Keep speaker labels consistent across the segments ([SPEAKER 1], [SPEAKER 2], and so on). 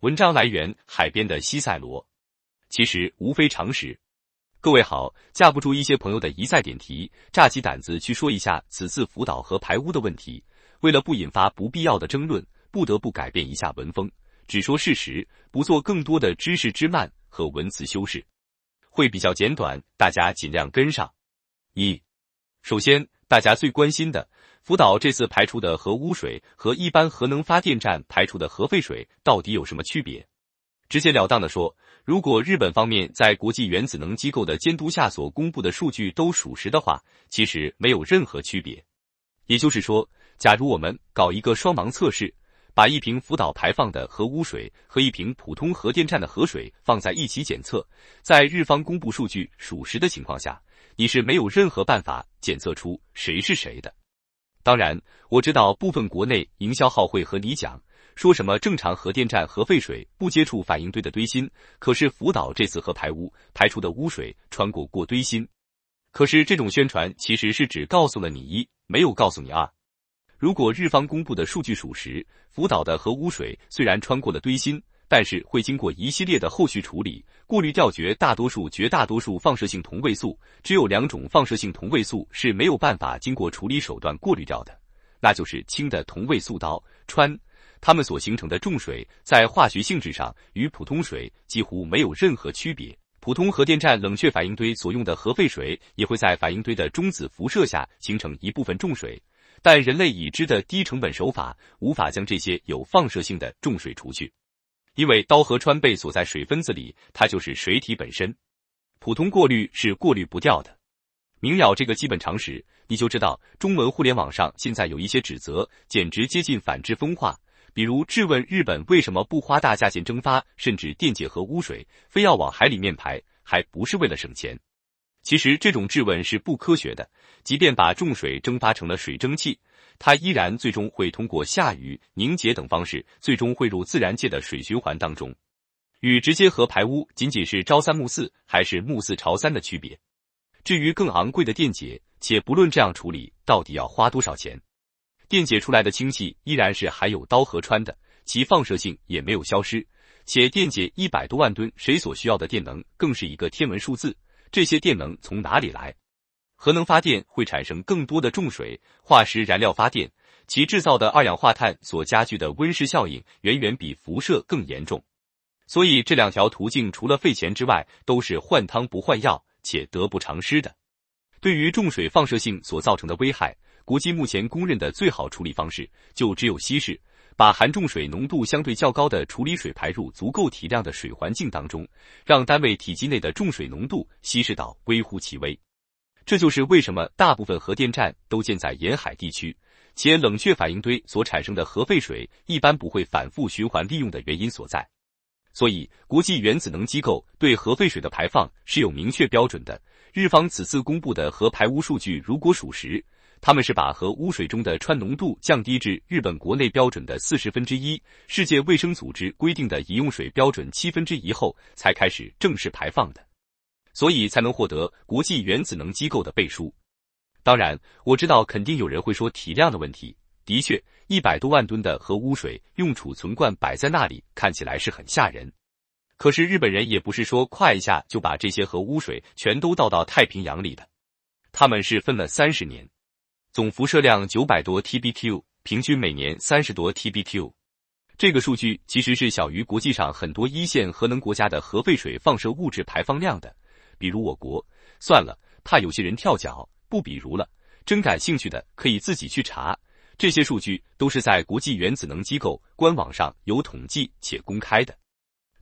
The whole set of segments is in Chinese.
[SPEAKER 1] 文章来源：海边的西塞罗。其实无非常识。各位好，架不住一些朋友的一再点题，炸起胆子去说一下此次福岛核排污的问题。为了不引发不必要的争论，不得不改变一下文风，只说事实，不做更多的知识之慢和文辞修饰，会比较简短，大家尽量跟上。一，首先。大家最关心的，福岛这次排出的核污水和一般核能发电站排出的核废水到底有什么区别？直截了当的说，如果日本方面在国际原子能机构的监督下所公布的数据都属实的话，其实没有任何区别。也就是说，假如我们搞一个双盲测试，把一瓶福岛排放的核污水和一瓶普通核电站的河水放在一起检测，在日方公布数据属实的情况下。你是没有任何办法检测出谁是谁的。当然，我知道部分国内营销号会和你讲，说什么正常核电站核废水不接触反应堆的堆芯，可是福岛这次核排污排出的污水穿过过堆芯。可是这种宣传其实是只告诉了你一，没有告诉你二。如果日方公布的数据属实，福岛的核污水虽然穿过了堆芯。但是会经过一系列的后续处理，过滤掉绝大多数、绝大多数放射性同位素，只有两种放射性同位素是没有办法经过处理手段过滤掉的，那就是氢的同位素氘、氚，它们所形成的重水在化学性质上与普通水几乎没有任何区别。普通核电站冷却反应堆所用的核废水也会在反应堆的中子辐射下形成一部分重水，但人类已知的低成本手法无法将这些有放射性的重水除去。因为刀和川被锁在水分子里，它就是水体本身，普通过滤是过滤不掉的。明了这个基本常识，你就知道中文互联网上现在有一些指责，简直接近反制风化。比如质问日本为什么不花大价钱蒸发甚至电解和污水，非要往海里面排，还不是为了省钱？其实这种质问是不科学的。即便把重水蒸发成了水蒸气。它依然最终会通过下雨、凝结等方式，最终汇入自然界的水循环当中。与直接核排污，仅仅是朝三暮四，还是暮四朝三的区别？至于更昂贵的电解，且不论这样处理到底要花多少钱，电解出来的氢气依然是含有氘和氚的，其放射性也没有消失。且电解一百多万吨，谁所需要的电能，更是一个天文数字？这些电能从哪里来？核能发电会产生更多的重水，化石燃料发电其制造的二氧化碳所加剧的温室效应远远比辐射更严重。所以这两条途径除了费钱之外，都是换汤不换药，且得不偿失的。对于重水放射性所造成的危害，国际目前公认的最好处理方式就只有稀释，把含重水浓度相对较高的处理水排入足够体量的水环境当中，让单位体积内的重水浓度稀释到微乎其微。这就是为什么大部分核电站都建在沿海地区，且冷却反应堆所产生的核废水一般不会反复循环利用的原因所在。所以，国际原子能机构对核废水的排放是有明确标准的。日方此次公布的核排污数据如果属实，他们是把核污水中的氚浓度降低至日本国内标准的四十分之一、世界卫生组织规定的饮用水标准七分之一后，才开始正式排放的。所以才能获得国际原子能机构的背书。当然，我知道肯定有人会说体量的问题。的确，一百多万吨的核污水用储存罐摆在那里，看起来是很吓人。可是日本人也不是说夸一下就把这些核污水全都倒到太平洋里的，他们是分了三十年，总辐射量九百多 TBq，平均每年三十多 TBq。这个数据其实是小于国际上很多一线核能国家的核废水放射物质排放量的。比如我国，算了，怕有些人跳脚，不比如了。真感兴趣的可以自己去查，这些数据都是在国际原子能机构官网上有统计且公开的。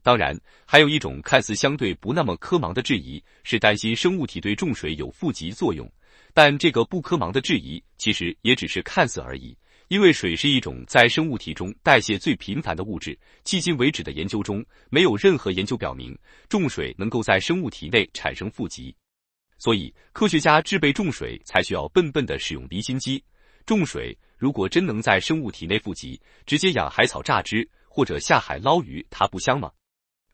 [SPEAKER 1] 当然，还有一种看似相对不那么科盲的质疑，是担心生物体对重水有负极作用，但这个不科盲的质疑其实也只是看似而已。因为水是一种在生物体中代谢最频繁的物质，迄今为止的研究中没有任何研究表明重水能够在生物体内产生负极，所以科学家制备重水才需要笨笨的使用离心机。重水如果真能在生物体内富集，直接养海草榨汁或者下海捞鱼，它不香吗？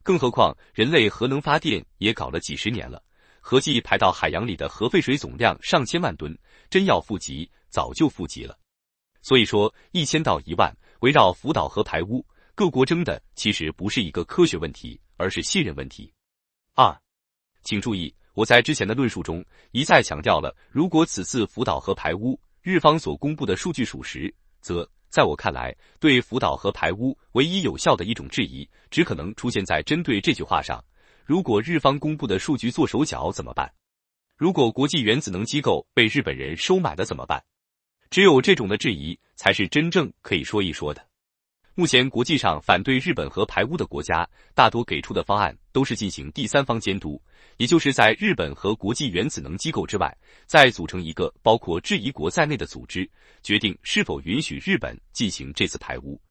[SPEAKER 1] 更何况人类核能发电也搞了几十年了，合计排到海洋里的核废水总量上千万吨，真要富集早就富集了。所以说，一千到一万，围绕福岛核排污，各国争的其实不是一个科学问题，而是信任问题。二，请注意，我在之前的论述中一再强调了，如果此次福岛核排污日方所公布的数据属实，则在我看来，对福岛核排污唯一有效的一种质疑，只可能出现在针对这句话上。如果日方公布的数据做手脚怎么办？如果国际原子能机构被日本人收买了怎么办？只有这种的质疑，才是真正可以说一说的。目前，国际上反对日本核排污的国家，大多给出的方案都是进行第三方监督，也就是在日本和国际原子能机构之外，再组成一个包括质疑国在内的组织，决定是否允许日本进行这次排污。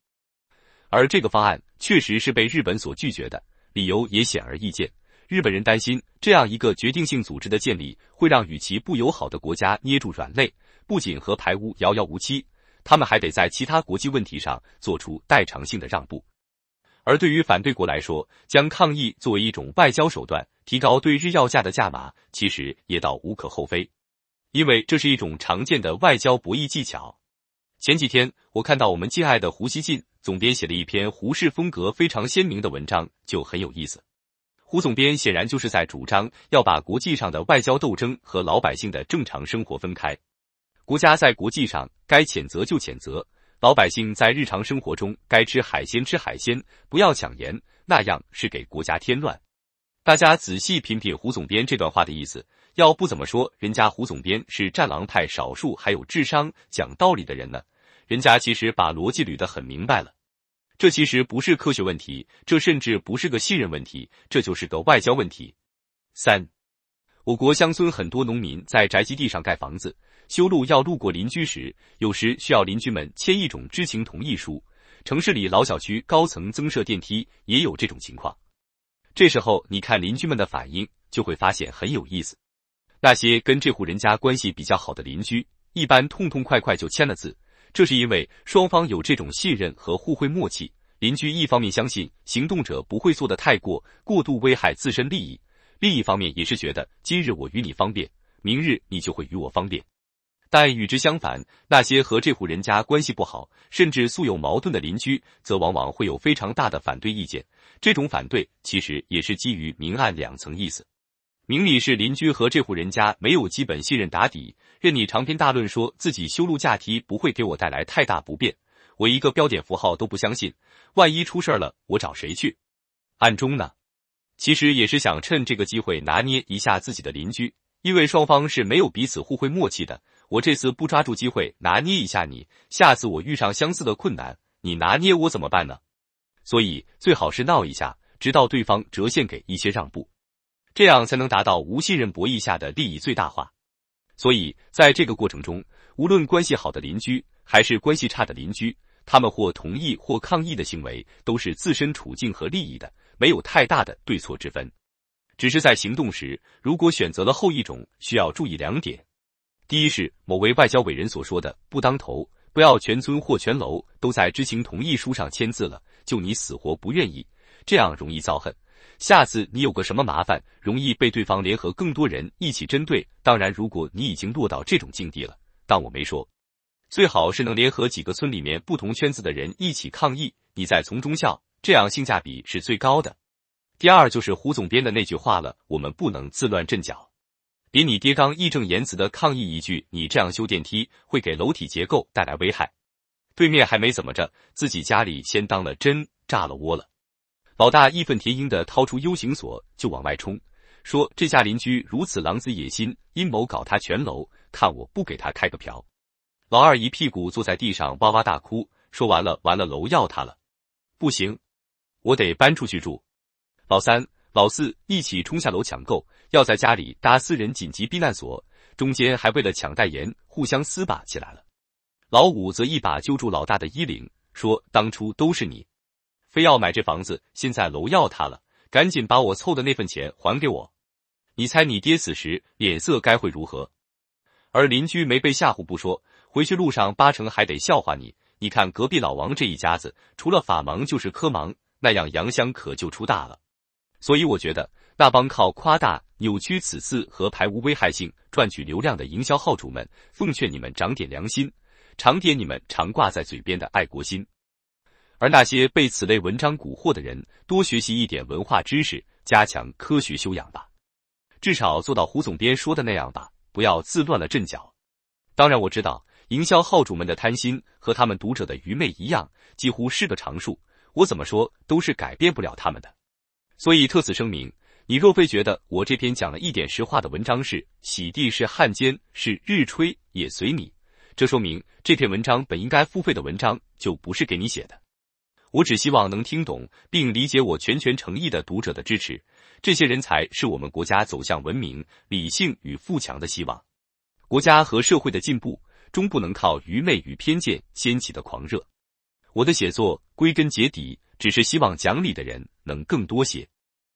[SPEAKER 1] 而这个方案确实是被日本所拒绝的，理由也显而易见，日本人担心这样一个决定性组织的建立，会让与其不友好的国家捏住软肋。不仅和排污遥遥无期，他们还得在其他国际问题上做出代偿性的让步。而对于反对国来说，将抗议作为一种外交手段，提高对日药价的价码，其实也倒无可厚非，因为这是一种常见的外交博弈技巧。前几天，我看到我们敬爱的胡锡进总编写了一篇胡适风格非常鲜明的文章，就很有意思。胡总编显然就是在主张要把国际上的外交斗争和老百姓的正常生活分开。国家在国际上该谴责就谴责，老百姓在日常生活中该吃海鲜吃海鲜，不要抢盐，那样是给国家添乱。大家仔细品品胡总编这段话的意思，要不怎么说人家胡总编是战狼派少数还有智商讲道理的人呢？人家其实把逻辑捋得很明白了。这其实不是科学问题，这甚至不是个信任问题，这就是个外交问题。三，我国乡村很多农民在宅基地上盖房子。修路要路过邻居时，有时需要邻居们签一种知情同意书。城市里老小区高层增设电梯也有这种情况。这时候你看邻居们的反应，就会发现很有意思。那些跟这户人家关系比较好的邻居，一般痛痛快快就签了字，这是因为双方有这种信任和互惠默契。邻居一方面相信行动者不会做得太过过度危害自身利益，另一方面也是觉得今日我与你方便，明日你就会与我方便。但与之相反，那些和这户人家关系不好，甚至素有矛盾的邻居，则往往会有非常大的反对意见。这种反对其实也是基于明暗两层意思。明里是邻居和这户人家没有基本信任打底，任你长篇大论说自己修路架梯不会给我带来太大不便，我一个标点符号都不相信。万一出事了，我找谁去？暗中呢，其实也是想趁这个机会拿捏一下自己的邻居，因为双方是没有彼此互惠默契的。我这次不抓住机会拿捏一下你，下次我遇上相似的困难，你拿捏我怎么办呢？所以最好是闹一下，直到对方折现给一些让步，这样才能达到无信任博弈下的利益最大化。所以在这个过程中，无论关系好的邻居还是关系差的邻居，他们或同意或抗议的行为都是自身处境和利益的，没有太大的对错之分。只是在行动时，如果选择了后一种，需要注意两点。第一是某位外交委人所说的，不当头，不要全村或全楼都在知情同意书上签字了，就你死活不愿意，这样容易遭恨。下次你有个什么麻烦，容易被对方联合更多人一起针对。当然，如果你已经落到这种境地了，当我没说。最好是能联合几个村里面不同圈子的人一起抗议，你再从中笑，这样性价比是最高的。第二就是胡总编的那句话了，我们不能自乱阵脚。给你爹刚义正言辞的抗议一句：“你这样修电梯会给楼体结构带来危害。”对面还没怎么着，自己家里先当了针，炸了窝了。老大义愤填膺的掏出 U 型锁就往外冲，说：“这下邻居如此狼子野心，阴谋搞他全楼，看我不给他开个瓢！”老二一屁股坐在地上哇哇大哭，说：“完了完了，楼要他了，不行，我得搬出去住。”老三、老四一起冲下楼抢购。要在家里搭私人紧急避难所，中间还为了抢代言互相撕吧起来了。老五则一把揪住老大的衣领，说：“当初都是你，非要买这房子，现在楼要塌了，赶紧把我凑的那份钱还给我！你猜你爹死时脸色该会如何？”而邻居没被吓唬不说，回去路上八成还得笑话你。你看隔壁老王这一家子，除了法盲就是科盲，那样洋相可就出大了。所以我觉得。那帮靠夸大、扭曲此次和排污危害性赚取流量的营销号主们，奉劝你们长点良心，长点你们常挂在嘴边的爱国心。而那些被此类文章蛊惑的人，多学习一点文化知识，加强科学修养吧。至少做到胡总编说的那样吧，不要自乱了阵脚。当然，我知道营销号主们的贪心和他们读者的愚昧一样，几乎是个常数。我怎么说都是改变不了他们的，所以特此声明。你若非觉得我这篇讲了一点实话的文章是洗地是汉奸是日吹也随你，这说明这篇文章本应该付费的文章就不是给你写的。我只希望能听懂并理解我全权诚意的读者的支持，这些人才是我们国家走向文明、理性与富强的希望。国家和社会的进步，终不能靠愚昧与偏见掀起的狂热。我的写作归根结底，只是希望讲理的人能更多些。